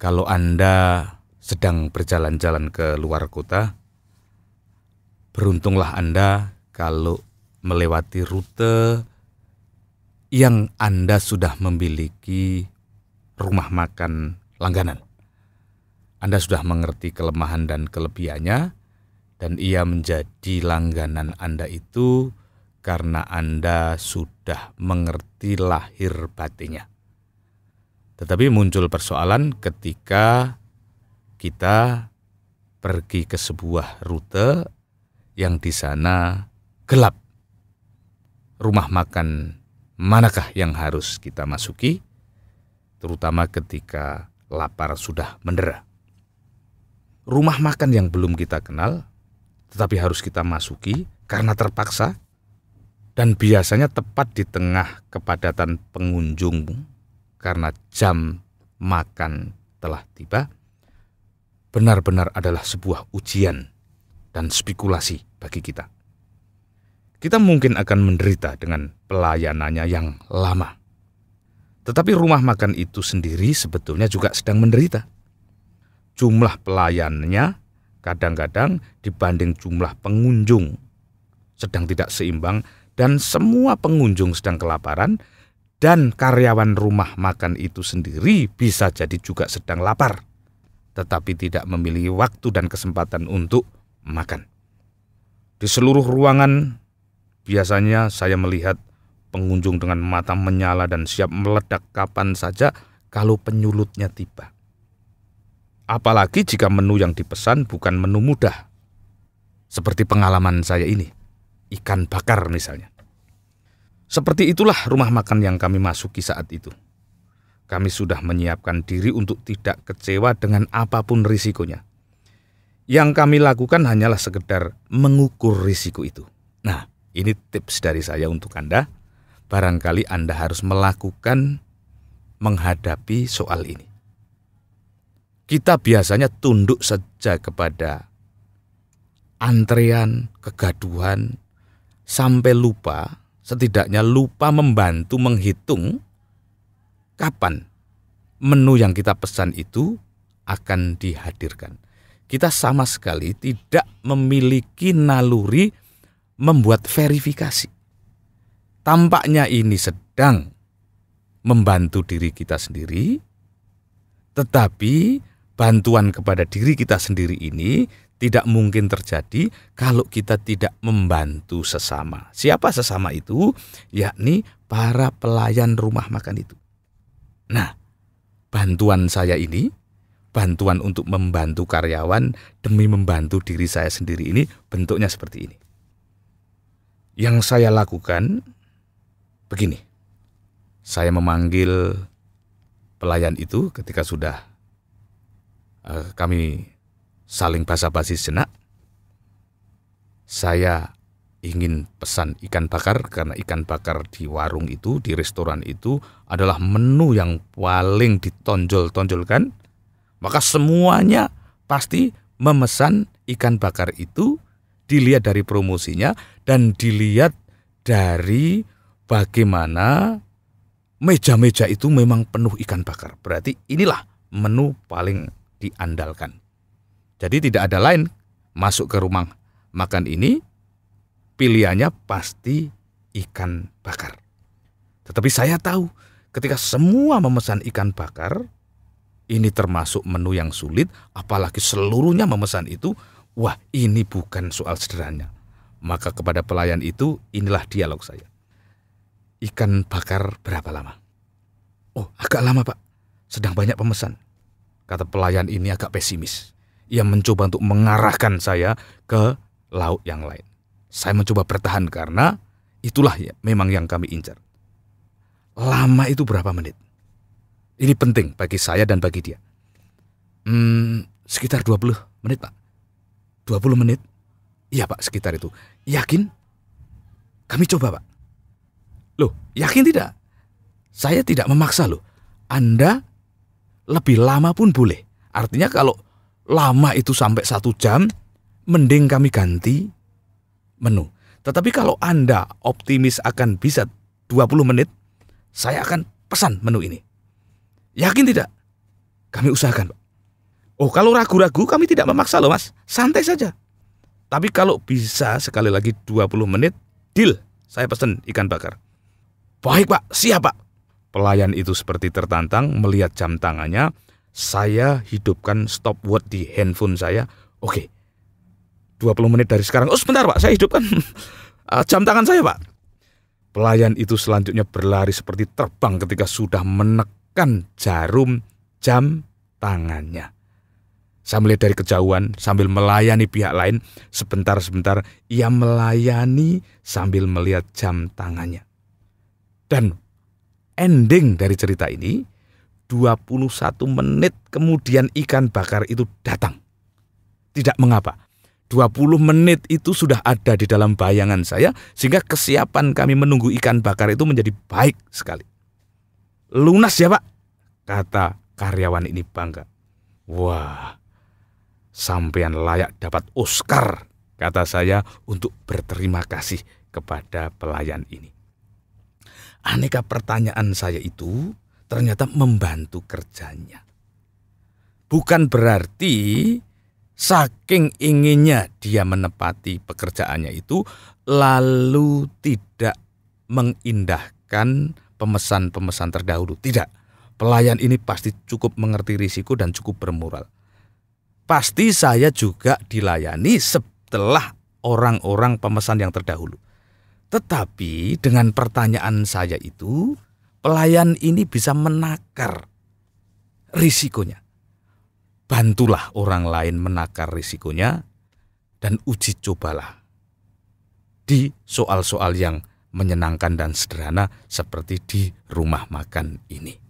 kalau Anda sedang berjalan-jalan ke luar kota, beruntunglah Anda kalau melewati rute yang Anda sudah memiliki rumah makan langganan. Anda sudah mengerti kelemahan dan kelebihannya, dan ia menjadi langganan Anda itu karena Anda sudah mengerti lahir batinnya. Tetapi muncul persoalan ketika kita pergi ke sebuah rute yang di sana gelap. Rumah makan manakah yang harus kita masuki, terutama ketika lapar sudah mendera. Rumah makan yang belum kita kenal, tetapi harus kita masuki karena terpaksa, dan biasanya tepat di tengah kepadatan pengunjung karena jam makan telah tiba, benar-benar adalah sebuah ujian dan spekulasi bagi kita. Kita mungkin akan menderita dengan pelayanannya yang lama. Tetapi rumah makan itu sendiri sebetulnya juga sedang menderita. Jumlah pelayannya kadang-kadang dibanding jumlah pengunjung sedang tidak seimbang dan semua pengunjung sedang kelaparan dan karyawan rumah makan itu sendiri bisa jadi juga sedang lapar, tetapi tidak memilih waktu dan kesempatan untuk makan. Di seluruh ruangan, biasanya saya melihat pengunjung dengan mata menyala dan siap meledak kapan saja kalau penyulutnya tiba. Apalagi jika menu yang dipesan bukan menu mudah, seperti pengalaman saya ini, ikan bakar misalnya. Seperti itulah rumah makan yang kami masuki saat itu. Kami sudah menyiapkan diri untuk tidak kecewa dengan apapun risikonya. Yang kami lakukan hanyalah sekedar mengukur risiko itu. Nah, ini tips dari saya untuk Anda. Barangkali Anda harus melakukan menghadapi soal ini. Kita biasanya tunduk saja kepada antrean, kegaduhan, sampai lupa setidaknya lupa membantu menghitung kapan menu yang kita pesan itu akan dihadirkan. Kita sama sekali tidak memiliki naluri membuat verifikasi. Tampaknya ini sedang membantu diri kita sendiri, tetapi bantuan kepada diri kita sendiri ini tidak mungkin terjadi kalau kita tidak membantu sesama. Siapa sesama itu? Yakni para pelayan rumah makan itu. Nah, bantuan saya ini, bantuan untuk membantu karyawan demi membantu diri saya sendiri ini bentuknya seperti ini. Yang saya lakukan begini. Saya memanggil pelayan itu ketika sudah uh, kami saling basa-basi senak. Saya ingin pesan ikan bakar karena ikan bakar di warung itu, di restoran itu adalah menu yang paling ditonjol-tonjolkan. Maka semuanya pasti memesan ikan bakar itu dilihat dari promosinya dan dilihat dari bagaimana meja-meja itu memang penuh ikan bakar. Berarti inilah menu paling diandalkan. Jadi tidak ada lain masuk ke rumah makan ini, pilihannya pasti ikan bakar. Tetapi saya tahu ketika semua memesan ikan bakar, ini termasuk menu yang sulit, apalagi seluruhnya memesan itu, wah ini bukan soal sederhana. Maka kepada pelayan itu inilah dialog saya. Ikan bakar berapa lama? Oh agak lama pak, sedang banyak pemesan. Kata pelayan ini agak pesimis yang mencoba untuk mengarahkan saya ke laut yang lain. Saya mencoba bertahan karena itulah ya, memang yang kami incar. Lama itu berapa menit? Ini penting bagi saya dan bagi dia. Hmm, sekitar 20 menit, Pak. 20 menit? Iya, Pak, sekitar itu. Yakin? Kami coba, Pak. Loh, yakin tidak? Saya tidak memaksa loh. Anda lebih lama pun boleh. Artinya kalau lama itu sampai satu jam, mending kami ganti menu. Tetapi kalau Anda optimis akan bisa 20 menit, saya akan pesan menu ini. Yakin tidak? Kami usahakan, Pak. Oh, kalau ragu-ragu kami tidak memaksa loh, Mas. Santai saja. Tapi kalau bisa sekali lagi 20 menit, deal. Saya pesan ikan bakar. Baik, Pak. Siap, Pak. Pelayan itu seperti tertantang melihat jam tangannya, saya hidupkan stopwatch di handphone saya. Oke. Okay. 20 menit dari sekarang. Oh, sebentar, Pak. Saya hidupkan eh, jam tangan saya, Pak. Pelayan itu selanjutnya berlari seperti terbang ketika sudah menekan jarum jam tangannya. Saya melihat dari kejauhan sambil melayani pihak lain. Sebentar-sebentar ia melayani sambil melihat jam tangannya. Dan ending dari cerita ini, 21 menit kemudian ikan bakar itu datang. Tidak mengapa. 20 menit itu sudah ada di dalam bayangan saya sehingga kesiapan kami menunggu ikan bakar itu menjadi baik sekali. Lunas ya, Pak, kata karyawan ini bangga. Wah, sampean layak dapat Oscar, kata saya untuk berterima kasih kepada pelayan ini. Aneka pertanyaan saya itu ternyata membantu kerjanya. Bukan berarti saking inginnya dia menepati pekerjaannya itu lalu tidak mengindahkan pemesan-pemesan terdahulu. Tidak. Pelayan ini pasti cukup mengerti risiko dan cukup bermoral. Pasti saya juga dilayani setelah orang-orang pemesan yang terdahulu. Tetapi dengan pertanyaan saya itu, pelayan ini bisa menakar risikonya. Bantulah orang lain menakar risikonya dan uji cobalah di soal-soal yang menyenangkan dan sederhana seperti di rumah makan ini.